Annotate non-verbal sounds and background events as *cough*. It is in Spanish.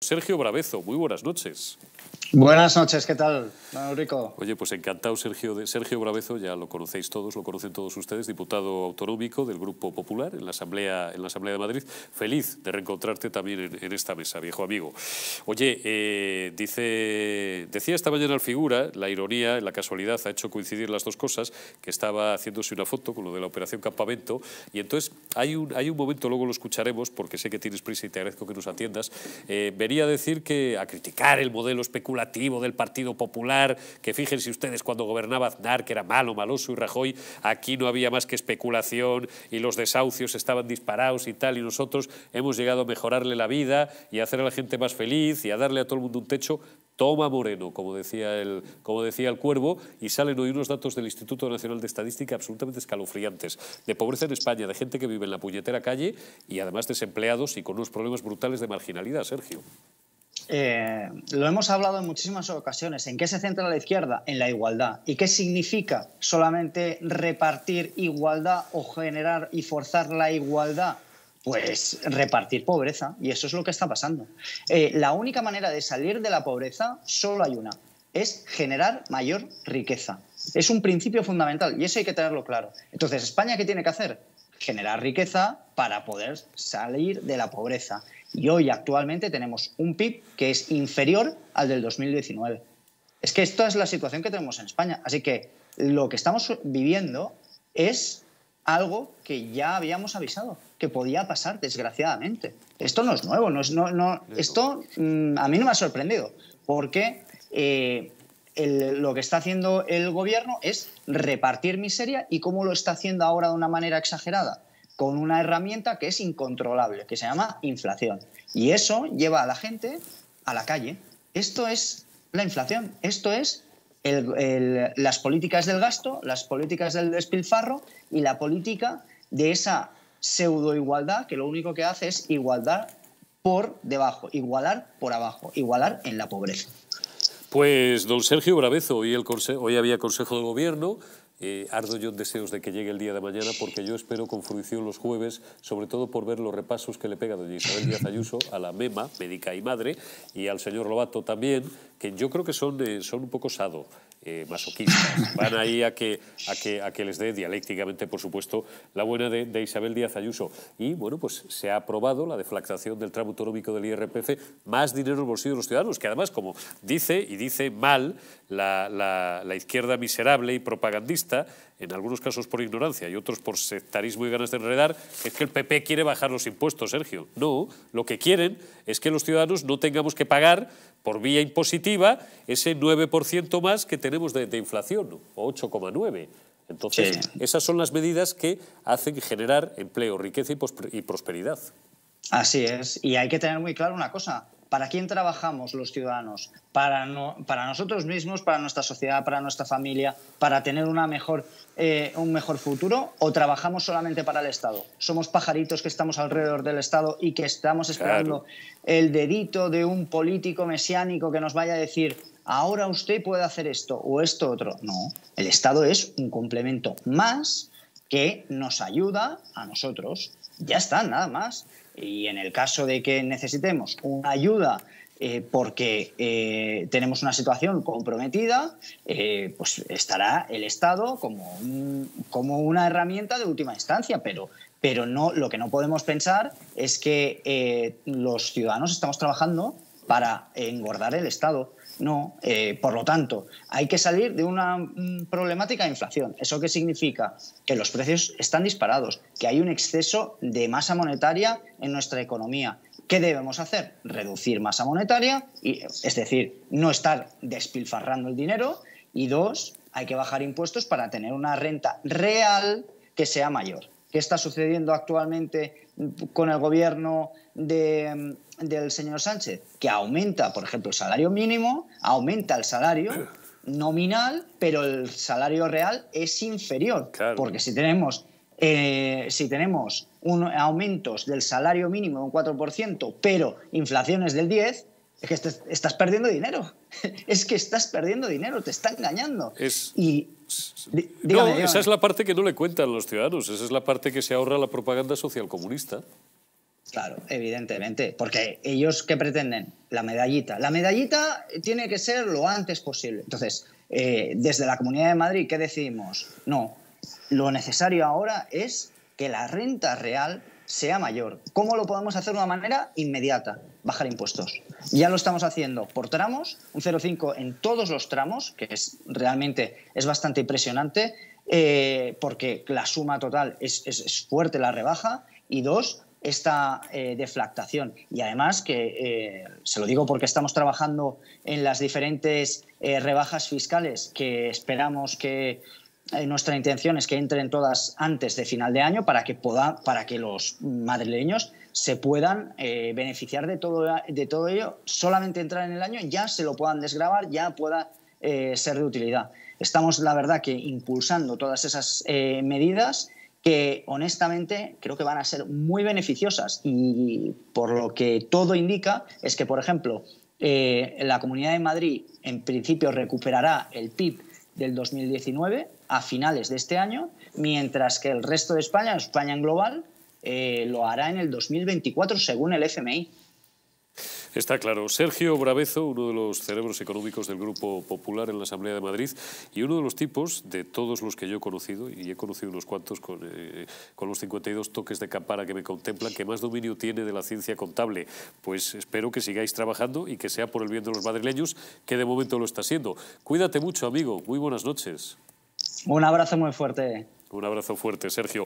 Sergio Brabezo, muy buenas noches. Buenas noches, ¿qué tal, Rico? Oye, pues encantado, Sergio, de, Sergio ya lo conocéis todos, lo conocen todos ustedes, diputado autonómico del Grupo Popular en la Asamblea, en la Asamblea de Madrid. Feliz de reencontrarte también en, esta mesa, viejo amigo. Oye, eh, dice, decía esta mañana el figura, la ironía, la casualidad ha hecho coincidir las dos cosas, que estaba haciéndose una foto con lo de la operación Campamento, y entonces hay un, hay un momento, luego lo escucharemos, porque sé que tienes prisa y te agradezco que nos atiendas, eh, a decir que, a criticar el modelo especulativo del Partido Popular, que fíjense ustedes cuando gobernaba Aznar, que era malo, maloso y Rajoy, aquí no había más que especulación y los desahucios estaban disparados y tal, y nosotros hemos llegado a mejorarle la vida y a hacer a la gente más feliz y a darle a todo el mundo un techo, toma Moreno, como decía el, como decía el cuervo, y salen hoy unos datos del Instituto Nacional de Estadística absolutamente escalofriantes, de pobreza en España, de gente que vive en la puñetera calle y además desempleados y con unos problemas brutales de marginalidad, Sergio. Eh, lo hemos hablado en muchísimas ocasiones, ¿en qué se centra la izquierda? En la igualdad. ¿Y qué significa solamente repartir igualdad o generar y forzar la igualdad? Pues repartir pobreza, y eso es lo que está pasando. Eh, la única manera de salir de la pobreza, solo hay una, es generar mayor riqueza. Es un principio fundamental y eso hay que tenerlo claro. Entonces, ¿España qué tiene que hacer? generar riqueza para poder salir de la pobreza. Y hoy actualmente tenemos un PIB que es inferior al del 2019. Es que esta es la situación que tenemos en España. Así que lo que estamos viviendo es algo que ya habíamos avisado que podía pasar, desgraciadamente. Esto no es nuevo, no no, no, esto mm, a mí no me ha sorprendido, porque eh, lo que está haciendo el gobierno es repartir miseria y cómo lo está haciendo ahora de una manera exagerada, con una herramienta que es incontrolable, que se llama inflación. Y eso lleva a la gente a la calle. Esto es la inflación, esto es las políticas del gasto, las políticas del despilfarro y la política de esa pseudoigualdad que lo único que hace es igualar por debajo, igualar por abajo, igualar en la pobreza. Pues don Sergio Brabezo, hoy, el hoy había Consejo de Gobierno, eh, ardo yo deseos de que llegue el día de mañana porque yo espero con fruición los jueves, sobre todo por ver los repasos que le pega doña Isabel Díaz Ayuso a la MEMA, médica y madre, y al señor Lobato también, que yo creo que son, eh, son un poco sado eh, masoquistas. Van ahí a que, a que, a que les dé dialécticamente, por supuesto, la buena de, Isabel Díaz Ayuso. Y bueno, pues se ha aprobado la deflactación del tramo autonómico del IRPF, más dinero en bolsillo de los ciudadanos, que además, como dice y dice mal la, la izquierda miserable y propagandista, en algunos casos por ignorancia y otros por sectarismo y ganas de enredar, es que el PP quiere bajar los impuestos, Sergio. No, lo que quieren es que los ciudadanos no tengamos que pagar por vía impositiva ese 9% más que tenemos tenemos de, de inflación, 8,9. Entonces, esas son las medidas que hacen generar empleo, riqueza y, y prosperidad. Así es. Y hay que tener muy claro una cosa. ¿Para quién trabajamos los ciudadanos? Para, para nosotros mismos, para nuestra sociedad, para nuestra familia, para tener una mejor, eh, un mejor futuro o trabajamos solamente para el Estado? ¿Somos pajaritos que estamos alrededor del Estado y que estamos esperando el dedito de un político mesiánico que nos vaya a decir, ahora usted puede hacer esto o esto otro? No, el Estado es un complemento más que nos ayuda a nosotros ya está, nada más. Y en el caso de que necesitemos una ayuda eh, porque eh, tenemos una situación comprometida, eh, pues estará el Estado como, como una herramienta de última instancia, pero, pero no, lo que no podemos pensar es que los ciudadanos estamos trabajando para engordar el Estado. ¿no? Eh, por lo tanto, hay que salir de una mm, problemática de inflación. ¿Eso qué significa? Que los precios están disparados, que hay un exceso de masa monetaria en nuestra economía. ¿Qué debemos hacer? Reducir masa monetaria, y, es decir, no estar despilfarrando el dinero. Y dos, hay que bajar impuestos para tener una renta real que sea mayor que está sucediendo actualmente con el gobierno del señor Sánchez, que aumenta, por ejemplo, el salario mínimo, aumenta el salario nominal, pero el salario real es inferior, porque si tenemos, eh, si tenemos aumentos del salario mínimo de un 4%, pero inflaciones del 10%, es que estás, perdiendo dinero. *laughs* es que estás perdiendo dinero, te está engañando. Y, no, esa es la parte que no le cuentan los ciudadanos, esa es la parte que se ahorra la propaganda social comunista. Claro, evidentemente, porque ellos que pretenden la medallita. La medallita tiene que ser lo antes posible. Entonces, eh, desde la Comunidad de Madrid, ¿qué decidimos? No, lo necesario ahora es que la renta real sea mayor. ¿Cómo lo podemos hacer de una manera inmediata? Bajar impuestos. Ya lo estamos haciendo por tramos, un 0,5 en todos los tramos, que es realmente es bastante impresionante, eh, porque la suma total es, fuerte la rebaja, y dos, esta eh, deflactación. Y además que, eh, se lo digo porque estamos trabajando en las diferentes rebajas fiscales que esperamos que eh, nuestra intención es que entren todas antes de final de año para que, para que los madrileños se puedan eh, beneficiar de todo, ello, solamente entrar en el año, ya se lo puedan desgrabar, ya pueda eh, ser de utilidad. Estamos, la verdad, que impulsando todas esas medidas que honestamente creo que van a ser muy beneficiosas y por lo que todo indica es que, por ejemplo, la Comunidad de Madrid en principio recuperará el PIB del 2019 a finales de este año, mientras que el resto de España, España en global, eh, lo hará en el 2024 según el FMI. Está claro. Sergio Bravezo, uno de los cerebros económicos del Grupo Popular en la Asamblea de Madrid y uno de los tipos de todos los que yo he conocido, y he conocido unos cuantos con, eh, con los 52 toques de campana que me contemplan, que más dominio tiene de la ciencia contable. Pues espero que sigáis trabajando y que sea por el bien de los madrileños, que de momento lo está siendo. Cuídate mucho, amigo. Muy buenas noches. Un abrazo muy fuerte. Un abrazo fuerte, Sergio.